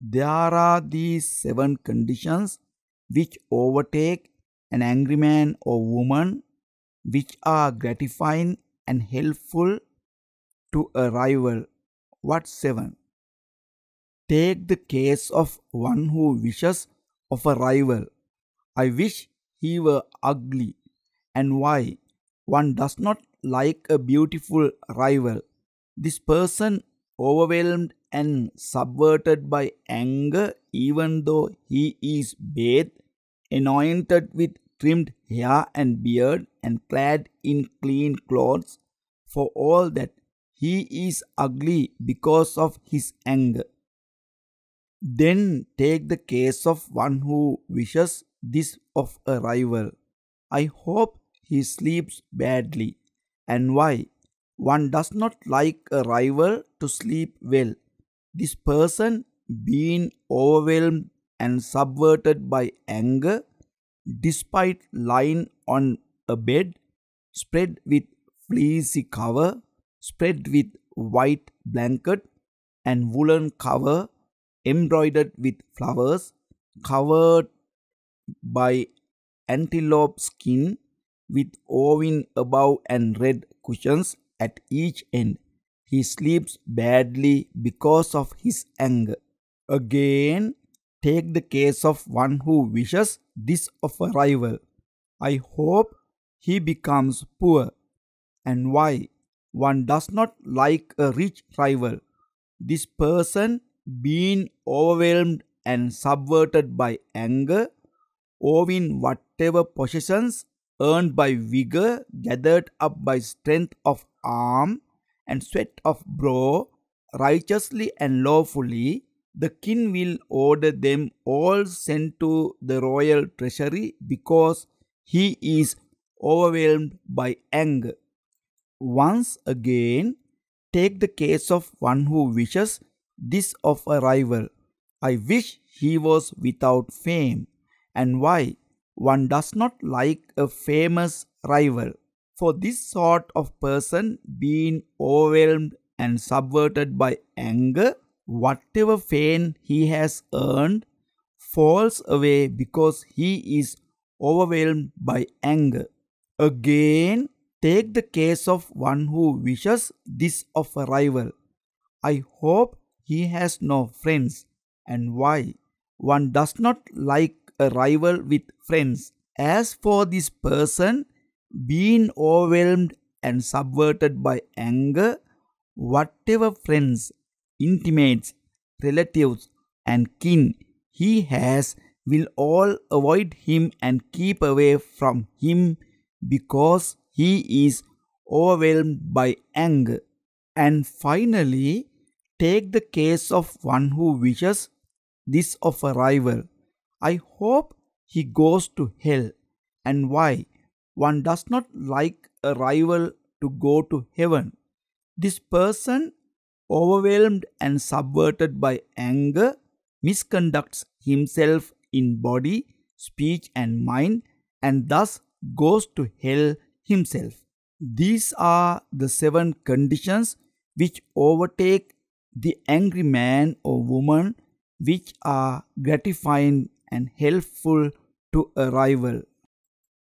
there are these seven conditions which overtake an angry man or woman, which are gratifying and helpful to a rival. What seven? Take the case of one who wishes of a rival. I wish he were ugly. And why? One does not like a beautiful rival. This person overwhelmed and subverted by anger, even though he is bathed, anointed with trimmed hair and beard, and clad in clean clothes, for all that he is ugly because of his anger. Then take the case of one who wishes this of a rival. I hope he sleeps badly. And why? One does not like a rival to sleep well. This person, being overwhelmed and subverted by anger, despite lying on a bed spread with fleecy cover, spread with white blanket and woolen cover embroidered with flowers, covered by antelope skin with owing above and red cushions at each end. He sleeps badly because of his anger. Again, take the case of one who wishes this of a rival. I hope he becomes poor. And why? One does not like a rich rival. This person, being overwhelmed and subverted by anger, owing whatever possessions earned by vigor gathered up by strength of arm and sweat of brow righteously and lawfully, the king will order them all sent to the royal treasury because he is overwhelmed by anger. Once again, take the case of one who wishes this of a rival. I wish he was without fame. And why? One does not like a famous rival. For this sort of person being overwhelmed and subverted by anger, whatever fame he has earned falls away because he is overwhelmed by anger. Again, take the case of one who wishes this of a rival. I hope he has no friends. And why? One does not like a rival with friends. As for this person, being overwhelmed and subverted by anger, whatever friends, intimates, relatives, and kin he has will all avoid him and keep away from him because he is overwhelmed by anger. And finally, take the case of one who wishes this of a rival. I hope he goes to hell. And why? One does not like a rival to go to heaven. This person, overwhelmed and subverted by anger, misconducts himself in body, speech, and mind, and thus goes to hell himself. These are the seven conditions which overtake the angry man or woman, which are gratifying and helpful to a rival.